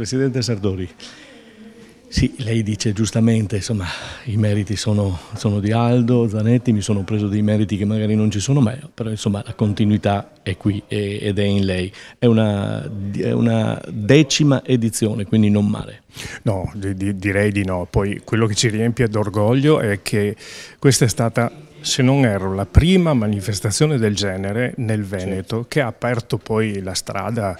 Presidente Sardori, sì, lei dice giustamente, insomma, i meriti sono, sono, di Aldo, Zanetti, mi sono preso dei meriti che magari non ci sono, mai, però insomma la continuità è qui ed è in lei. È una, è una decima edizione, quindi non male. No, di, di, direi di no. Poi quello che ci riempie d'orgoglio è che questa è stata se non erro, la prima manifestazione del genere nel Veneto sì. che ha aperto poi la strada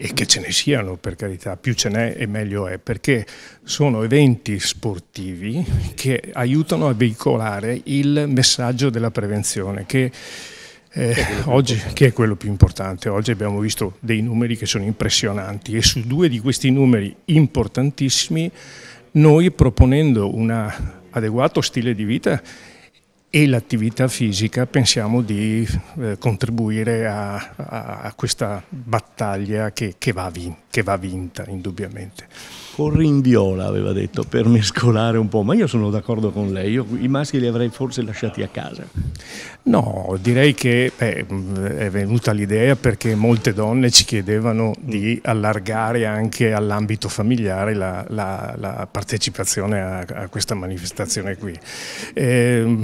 e che ce ne siano per carità, più ce n'è e meglio è, perché sono eventi sportivi che aiutano a veicolare il messaggio della prevenzione che, eh, oggi, che è quello più importante. Oggi abbiamo visto dei numeri che sono impressionanti e su due di questi numeri importantissimi noi proponendo un adeguato stile di vita e l'attività fisica pensiamo di eh, contribuire a, a, a, questa battaglia che, che, va vin, che va vinta indubbiamente o viola, aveva detto, per mescolare un po', ma io sono d'accordo con lei, io i maschi li avrei forse lasciati a casa. No, direi che beh, è venuta l'idea perché molte donne ci chiedevano di allargare anche all'ambito familiare la, la, la partecipazione a, a, questa manifestazione qui. E,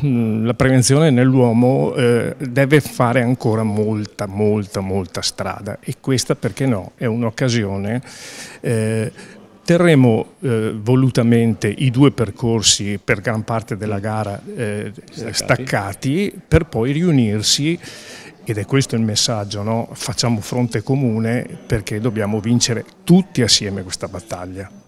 ehm, la prevenzione nell'uomo eh, deve fare ancora molta, molta, molta strada e questa, perché no, è un'occasione eh, Terremo eh, volutamente i due percorsi per gran parte della gara eh, staccati. staccati. per poi riunirsi ed è questo il messaggio, no? facciamo fronte comune perché dobbiamo vincere tutti assieme questa battaglia.